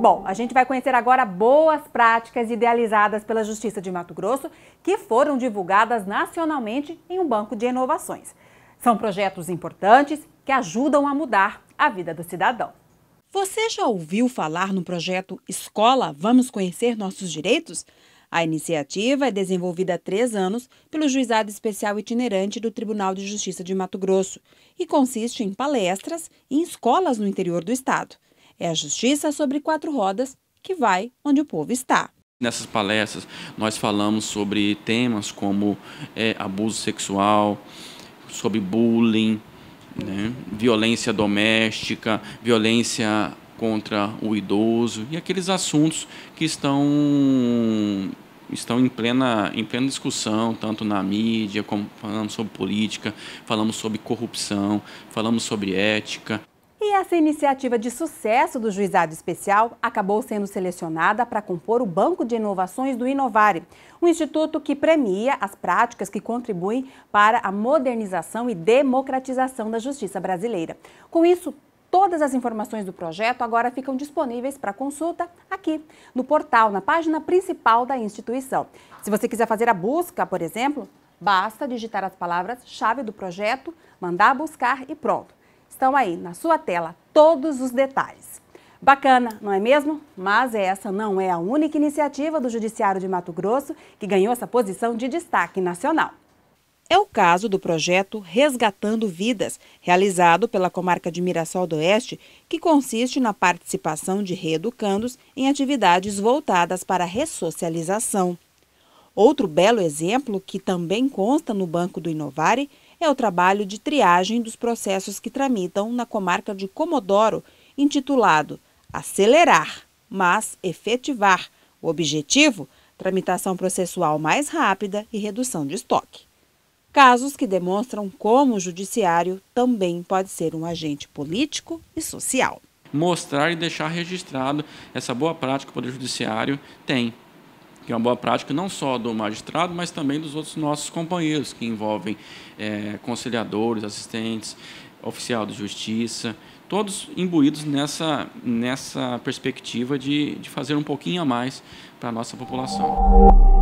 Bom, a gente vai conhecer agora boas práticas idealizadas pela Justiça de Mato Grosso que foram divulgadas nacionalmente em um banco de inovações. São projetos importantes que ajudam a mudar a vida do cidadão. Você já ouviu falar no projeto Escola Vamos Conhecer Nossos Direitos? A iniciativa é desenvolvida há três anos pelo Juizado Especial Itinerante do Tribunal de Justiça de Mato Grosso e consiste em palestras em escolas no interior do estado. É a justiça sobre quatro rodas que vai onde o povo está. Nessas palestras, nós falamos sobre temas como é, abuso sexual, sobre bullying, né, violência doméstica, violência contra o idoso e aqueles assuntos que estão estão em plena, em plena discussão, tanto na mídia, como falamos sobre política, falamos sobre corrupção, falamos sobre ética. E essa iniciativa de sucesso do Juizado Especial acabou sendo selecionada para compor o Banco de Inovações do Inovare, um instituto que premia as práticas que contribuem para a modernização e democratização da justiça brasileira. Com isso, Todas as informações do projeto agora ficam disponíveis para consulta aqui no portal, na página principal da instituição. Se você quiser fazer a busca, por exemplo, basta digitar as palavras-chave do projeto, mandar buscar e pronto. Estão aí na sua tela todos os detalhes. Bacana, não é mesmo? Mas essa não é a única iniciativa do Judiciário de Mato Grosso que ganhou essa posição de destaque nacional. É o caso do projeto Resgatando Vidas, realizado pela comarca de Mirassol do Oeste, que consiste na participação de reeducandos em atividades voltadas para a ressocialização. Outro belo exemplo, que também consta no banco do Inovare, é o trabalho de triagem dos processos que tramitam na comarca de Comodoro, intitulado Acelerar, mas Efetivar. O objetivo? Tramitação processual mais rápida e redução de estoque. Casos que demonstram como o judiciário também pode ser um agente político e social. Mostrar e deixar registrado essa boa prática que o Poder Judiciário tem que é uma boa prática não só do magistrado, mas também dos outros nossos companheiros, que envolvem é, conciliadores, assistentes, oficial de justiça, todos imbuídos nessa, nessa perspectiva de, de fazer um pouquinho a mais para a nossa população.